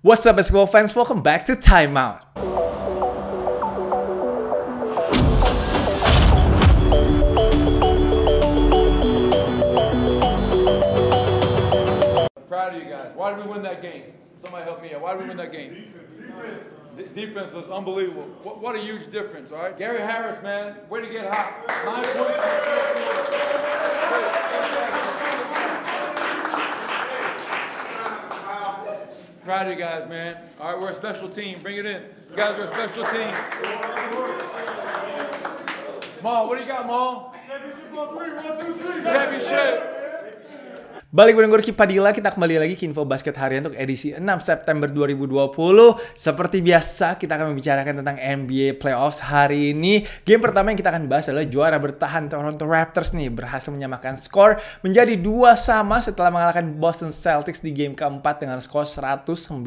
What's up basketball fans, welcome back to Timeout. I'm proud of you guys. Why did we win that game? Somebody help me out. Why did we win that game? Defense. defense was unbelievable. What, what a huge difference, all right? Gary Harris, man, way to get hot. Nine points. proud of you guys, man. All right, we're a special team. Bring it in. You guys are a special team. Maul, what do you got, Maul? Championship on three. One, two, three. Championship. Balik bareng gue Padilla, kita kembali lagi ke Info Basket Harian untuk edisi 6 September 2020. Seperti biasa, kita akan membicarakan tentang NBA Playoffs hari ini. Game pertama yang kita akan bahas adalah juara bertahan Toronto Raptors nih, berhasil menyamakan skor menjadi dua sama setelah mengalahkan Boston Celtics di game keempat dengan skor 193.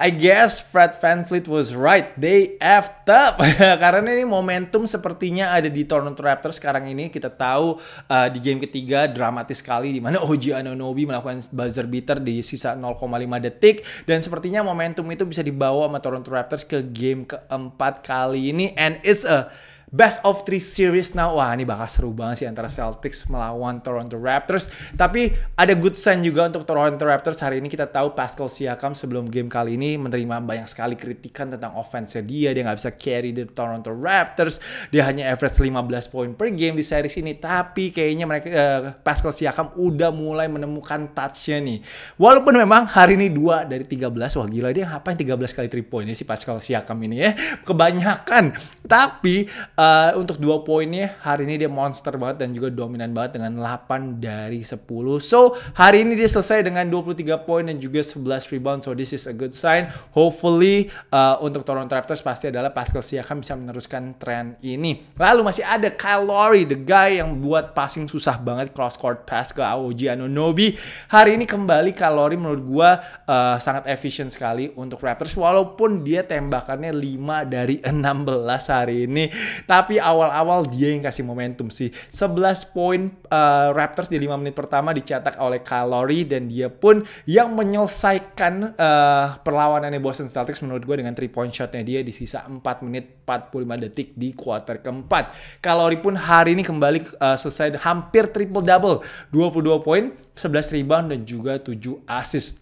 I guess Fred VanVleet was right, they effed up. Karena ini momentum sepertinya ada di Toronto Raptors sekarang ini, kita tahu uh, di game ketiga drama dramatis sekali di mana Oji Anonobi melakukan buzzer beater di sisa 0,5 detik dan sepertinya momentum itu bisa dibawa sama Toronto Raptors ke game keempat kali ini and it's a best of three series now. Wah ini bakal seru banget sih antara Celtics melawan Toronto Raptors. Tapi ada good sign juga untuk Toronto Raptors. Hari ini kita tahu Pascal Siakam sebelum game kali ini menerima banyak sekali kritikan tentang offense dia. Dia nggak bisa carry the Toronto Raptors. Dia hanya average 15 poin per game di series ini. Tapi kayaknya mereka uh, Pascal Siakam udah mulai menemukan touchnya nih. Walaupun memang hari ini dua dari 13. Wah gila dia ngapain 13 kali 3 poinnya ya si Pascal Siakam ini ya. Kebanyakan. Tapi uh, Eh, untuk dua poinnya hari ini dia monster banget dan juga dominan banget dengan 8 dari 10. So hari ini dia selesai dengan 23 poin dan juga 11 rebound. So this is a good sign. Hopefully uh, untuk Toronto Raptors pasti adalah Pascal Siakam bisa meneruskan tren ini. Lalu masih ada Kyle Lowry, the guy yang buat passing susah banget cross court pass ke Aoji Anunobi. Hari ini kembali Kyle Lowry menurut gua uh, sangat efisien sekali untuk Raptors walaupun dia tembakannya 5 dari 16 hari ini tapi awal-awal dia yang kasih momentum sih. 11 poin uh, Raptors di 5 menit pertama dicetak oleh Kalori dan dia pun yang menyelesaikan uh, perlawanannya Boston Celtics menurut gue dengan 3 point shotnya dia di sisa 4 menit 45 detik di quarter keempat. Kalori pun hari ini kembali uh, selesai hampir triple double, 22 poin, 11 rebound dan juga 7 assist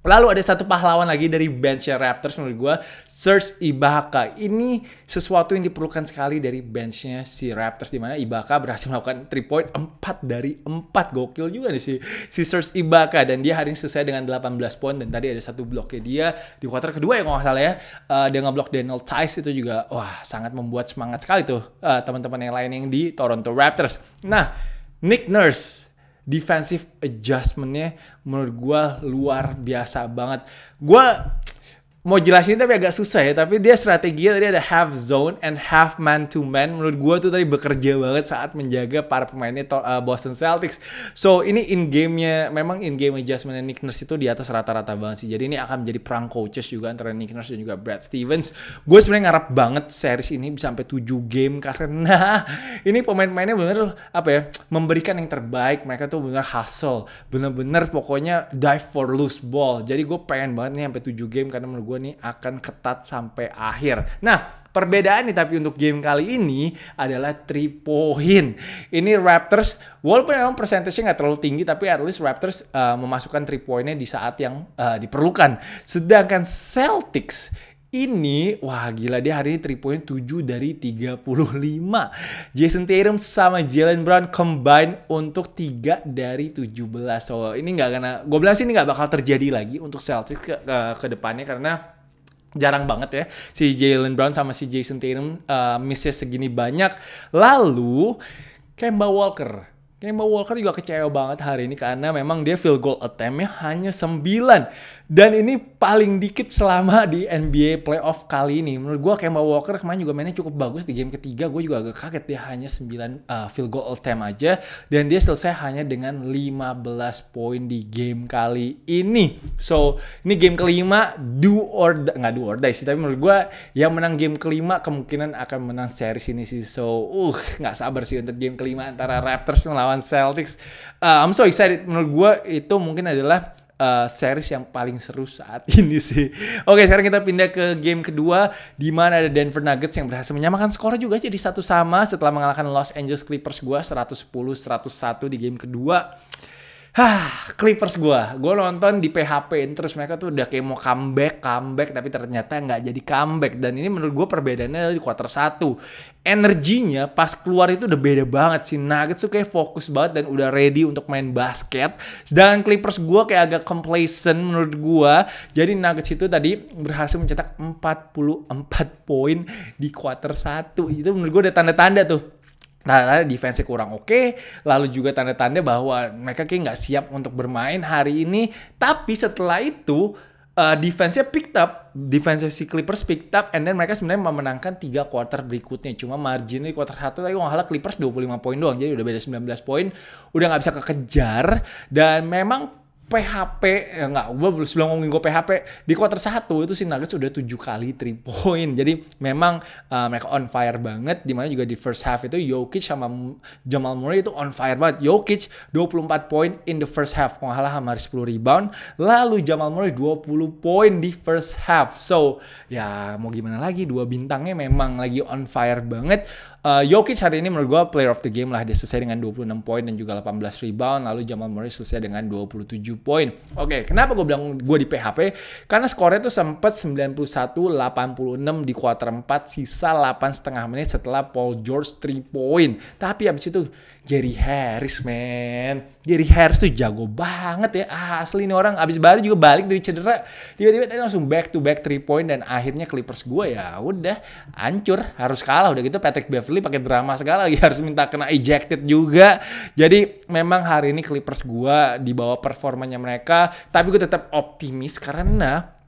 Lalu ada satu pahlawan lagi dari benchnya Raptors menurut gue, Serge Ibaka. Ini sesuatu yang diperlukan sekali dari benchnya si Raptors, dimana Ibaka berhasil melakukan 3 point 4 dari 4. Gokil juga nih si, si Serge Ibaka. Dan dia hari ini selesai dengan 18 poin, dan tadi ada satu bloknya dia di quarter kedua ya kalau nggak salah ya. Uh, dia ngeblok Daniel Tice itu juga, wah sangat membuat semangat sekali tuh uh, teman-teman yang lain yang di Toronto Raptors. Nah, Nick Nurse defensive adjustmentnya menurut gue luar biasa banget. Gue mau jelasin tapi agak susah ya tapi dia strategi tadi ada half zone and half man to man menurut gue tuh tadi bekerja banget saat menjaga para pemainnya uh, eh, Boston Celtics so ini in gamenya, memang in game adjustment Nick Nurse itu di atas rata-rata banget sih jadi ini akan menjadi perang coaches juga antara Nick Nurse dan juga Brad Stevens gue sebenarnya ngarap banget series ini bisa sampai 7 game karena ini pemain-pemainnya bener apa ya memberikan yang terbaik mereka tuh bener hustle bener-bener pokoknya dive for loose ball jadi gue pengen banget nih sampai 7 game karena menurut gue nih akan ketat sampai akhir. Nah, perbedaan nih tapi untuk game kali ini adalah tripohin. Ini Raptors, walaupun memang persentasenya nggak terlalu tinggi, tapi at least Raptors uh, memasukkan tripoinnya di saat yang uh, diperlukan. Sedangkan Celtics ini, wah gila dia hari ini 3 point 7 dari 35. Jason Tatum sama Jalen Brown combine untuk 3 dari 17. So ini nggak karena, gue bilang sih ini nggak bakal terjadi lagi untuk Celtics ke, ke, ke depannya karena jarang banget ya si Jalen Brown sama si Jason Tatum uh, eh, misses segini banyak. Lalu Kemba Walker. Kemba Walker juga kecewa banget hari ini karena memang dia field goal attempt-nya hanya 9 dan ini paling dikit selama di NBA playoff kali ini. Menurut gue Kemba Walker kemarin juga mainnya cukup bagus di game ketiga. Gue juga agak kaget dia hanya 9 uh, field goal attempt aja. Dan dia selesai hanya dengan 15 poin di game kali ini. So ini game kelima do or die. Nggak do or die sih. Tapi menurut gue yang menang game kelima kemungkinan akan menang series ini sih. So uh nggak sabar sih untuk game kelima antara Raptors melawan Celtics. Uh, I'm so excited. Menurut gue itu mungkin adalah Eh, series yang paling seru saat ini sih. Oke, sekarang kita pindah ke game kedua di mana ada Denver Nuggets yang berhasil menyamakan skor juga jadi satu sama setelah mengalahkan Los Angeles Clippers gua 110-101 di game kedua. Hah, Clippers gue. Gue nonton di PHP terus mereka tuh udah kayak mau comeback, comeback tapi ternyata nggak jadi comeback. Dan ini menurut gue perbedaannya di quarter satu Energinya pas keluar itu udah beda banget sih. Nuggets tuh kayak fokus banget dan udah ready untuk main basket. Sedangkan Clippers gue kayak agak complacent menurut gue. Jadi Nuggets itu tadi berhasil mencetak 44 poin di quarter satu Itu menurut gue udah tanda-tanda tuh tanda-tanda nah, defense kurang oke, okay, lalu juga tanda-tanda bahwa mereka kayak nggak siap untuk bermain hari ini. Tapi setelah itu uh, defense-nya picked up, defense si Clippers picked up, and then mereka sebenarnya memenangkan tiga quarter berikutnya. Cuma margin di quarter 1 tadi nggak Clippers 25 poin doang, jadi udah beda 19 poin, udah nggak bisa kekejar. Dan memang PHP ya eh, enggak gue belum sebelum ngomongin gue PHP di quarter 1 itu si Nuggets sudah 7 kali 3 point jadi memang uh, mereka on fire banget dimana juga di first half itu Jokic sama Jamal Murray itu on fire banget Jokic 24 poin in the first half kalau salah sama 10 rebound lalu Jamal Murray 20 poin di first half so ya mau gimana lagi dua bintangnya memang lagi on fire banget Uh, Jokic hari ini menurut gue player of the game lah. Dia selesai dengan 26 poin dan juga 18 rebound. Lalu Jamal Murray selesai dengan 27 poin. Oke, okay, kenapa gue bilang gue di PHP? Karena skornya tuh sempat 91-86 di kuarter 4. Sisa 8 setengah menit setelah Paul George 3 poin. Tapi abis itu Jerry Harris, man. Jerry Harris tuh jago banget ya. Ah, asli ini orang abis baru juga balik dari cedera. Tiba-tiba tadi langsung back to back 3 point dan akhirnya Clippers gue ya udah hancur, harus kalah udah gitu Patrick Beverly pakai drama segala lagi harus minta kena ejected juga. Jadi memang hari ini Clippers gue dibawa performanya mereka, tapi gue tetap optimis karena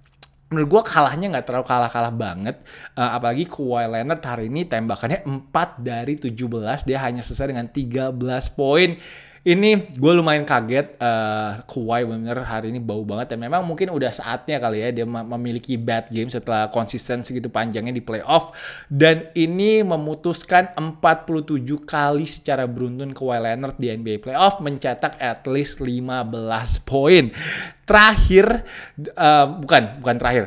menurut gue kalahnya nggak terlalu kalah-kalah banget. Uh, apalagi Kawhi Leonard hari ini tembakannya 4 dari 17. Dia hanya selesai dengan 13 poin ini gue lumayan kaget uh, Kawhi bener hari ini bau banget dan memang mungkin udah saatnya kali ya dia memiliki bad game setelah konsisten segitu panjangnya di playoff dan ini memutuskan 47 kali secara beruntun Kawhi Leonard di NBA playoff mencetak at least 15 poin terakhir uh, bukan bukan terakhir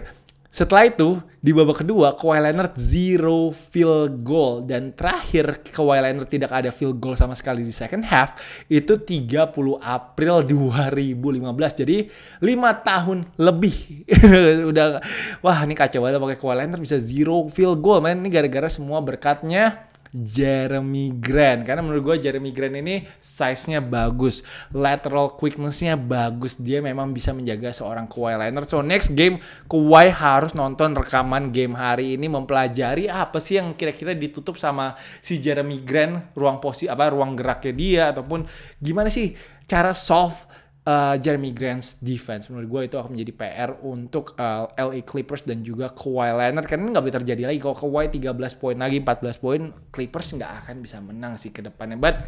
setelah itu di babak kedua, Kawhi Leonard zero field goal. Dan terakhir, Kawhi Leonard tidak ada field goal sama sekali di second half. Itu 30 April 2015. Jadi 5 tahun lebih. Udah, wah ini kacau banget pakai Kawhi Leonard bisa zero field goal. Man, ini gara-gara semua berkatnya Jeremy Grant karena menurut gue Jeremy Grant ini size-nya bagus lateral quickness-nya bagus dia memang bisa menjaga seorang Kawhi Leonard so next game Kawhi harus nonton rekaman game hari ini mempelajari apa sih yang kira-kira ditutup sama si Jeremy Grant ruang posisi apa ruang geraknya dia ataupun gimana sih cara solve uh, Jeremy Grant's defense. Menurut gue itu akan menjadi PR untuk uh, eh, LA Clippers dan juga Kawhi Leonard karena nggak boleh terjadi lagi kalau Kawhi 13 poin lagi 14 poin Clippers nggak akan bisa menang sih ke depannya. But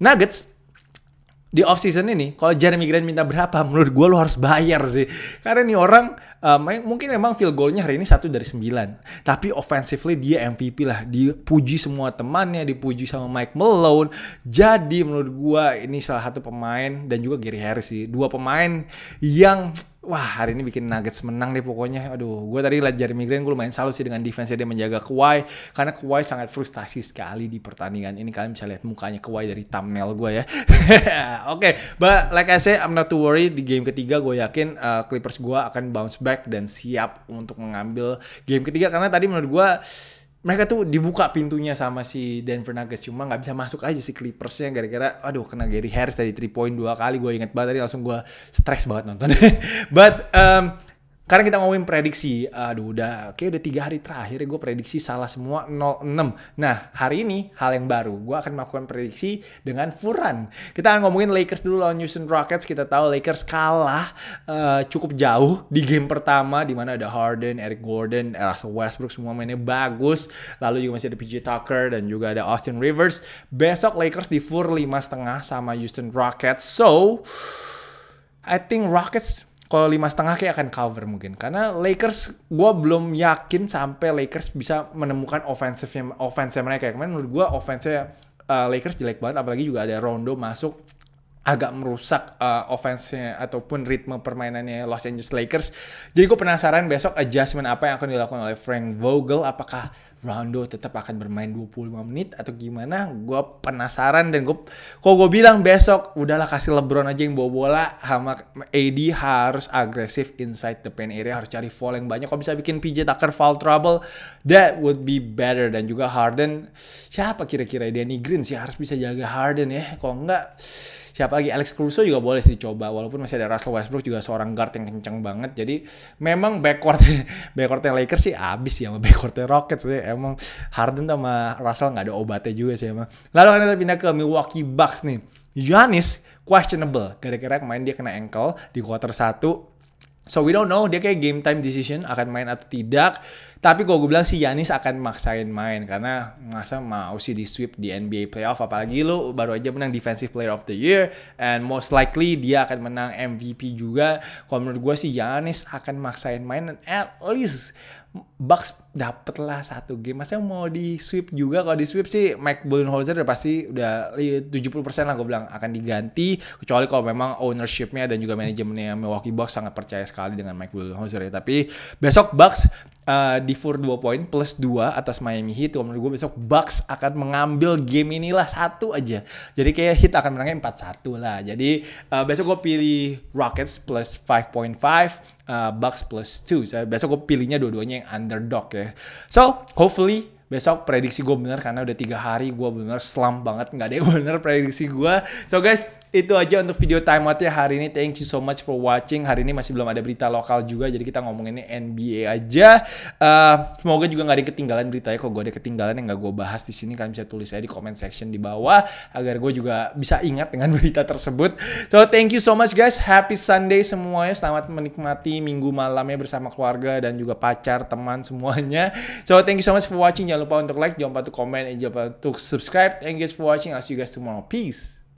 Nuggets di off season ini kalau Jeremy Grant minta berapa menurut gue lo harus bayar sih karena nih orang um, mungkin memang field goalnya hari ini satu dari sembilan tapi offensively dia MVP lah dipuji semua temannya dipuji sama Mike Malone jadi menurut gue ini salah satu pemain dan juga Gary Harris sih dua pemain yang wah hari ini bikin Nuggets menang deh pokoknya. Aduh, gue tadi liat Jeremy Green, gue lumayan salut sih dengan defense dia menjaga Kawhi. Karena Kawhi sangat frustasi sekali di pertandingan ini. Kalian bisa lihat mukanya Kawhi dari thumbnail gue ya. Oke, okay. but like I say, I'm not too worried Di game ketiga gue yakin uh, Clippers gue akan bounce back dan siap untuk mengambil game ketiga. Karena tadi menurut gue mereka tuh dibuka pintunya sama si Denver Nuggets cuma nggak bisa masuk aja si Clippersnya gara-gara aduh kena Gary Harris tadi 3 point dua kali gue inget banget tadi langsung gue stres banget nonton but um, karena kita ngomongin prediksi, aduh udah, oke udah tiga hari terakhir ya gue prediksi salah semua 06. Nah hari ini hal yang baru, gue akan melakukan prediksi dengan Furan. Kita akan ngomongin Lakers dulu lawan Houston Rockets. Kita tahu Lakers kalah uh, cukup jauh di game pertama, di mana ada Harden, Eric Gordon, Russell Westbrook semua mainnya bagus. Lalu juga masih ada PJ Tucker dan juga ada Austin Rivers. Besok Lakers di Fur lima setengah sama Houston Rockets. So I think Rockets kalau lima setengah kayak akan cover mungkin karena Lakers gue belum yakin sampai Lakers bisa menemukan offensive offensive mereka kemarin menurut gue offensive uh, eh, Lakers jelek banget apalagi juga ada Rondo masuk agak merusak uh, eh, offense ataupun ritme permainannya Los Angeles Lakers. Jadi gue penasaran besok adjustment apa yang akan dilakukan oleh Frank Vogel. Apakah Rondo tetap akan bermain 25 menit atau gimana gue penasaran dan gue kok gue bilang besok udahlah kasih LeBron aja yang bawa bola sama AD harus agresif inside the paint area harus cari foul yang banyak Kok bisa bikin PJ Tucker foul trouble that would be better dan juga Harden siapa kira-kira Danny Green sih harus bisa jaga Harden ya Kok enggak siapa lagi Alex Caruso juga boleh sih dicoba walaupun masih ada Russell Westbrook juga seorang guard yang kenceng banget jadi memang backcourt backcourtnya Lakers sih abis ya sama backcourtnya Rockets sih emang Harden sama Russell nggak ada obatnya juga sih emang lalu kita pindah ke Milwaukee Bucks nih Giannis questionable kira-kira main dia kena ankle di quarter 1 So we don't know dia kayak game time decision akan main atau tidak. Tapi kalau gue bilang si Yanis akan maksain main karena masa mau sih di sweep di NBA playoff apalagi lo baru aja menang defensive player of the year and most likely dia akan menang MVP juga. Kalau menurut gue sih Yanis akan maksain main and at least Bucks dapet lah satu game. masa mau di sweep juga. Kalau di sweep sih Mike Budenholzer udah pasti udah 70% lah gue bilang akan diganti. Kecuali kalau memang ownershipnya dan juga manajemennya Milwaukee Bucks sangat percaya sekali dengan Mike Budenholzer ya. Tapi besok Bucks uh, Divur 2 poin plus 2 atas Miami Heat. Kalau menurut gue besok Bucks akan mengambil game inilah satu aja. Jadi kayak Heat akan menangnya 4-1 lah. Jadi uh, besok gue pilih Rockets plus 5.5, uh, eh, Bucks plus 2. So, besok gue pilihnya dua-duanya yang underdog ya. So, hopefully besok prediksi gue bener karena udah tiga hari gue bener selam banget nggak ada yang bener prediksi gue so guys itu aja untuk video time timeoutnya hari ini. Thank you so much for watching. Hari ini masih belum ada berita lokal juga, jadi kita ngomonginnya NBA aja. Uh, semoga juga nggak ada yang ketinggalan beritanya. Kalau gue ada ketinggalan yang nggak gue bahas di sini, kalian bisa tulis aja di comment section di bawah agar gue juga bisa ingat dengan berita tersebut. So thank you so much guys. Happy Sunday semuanya. Selamat menikmati minggu malamnya bersama keluarga dan juga pacar, teman semuanya. So thank you so much for watching. Jangan lupa untuk like, jangan lupa untuk comment, jangan lupa untuk subscribe. Thank you guys for watching. I'll see you guys tomorrow. Peace.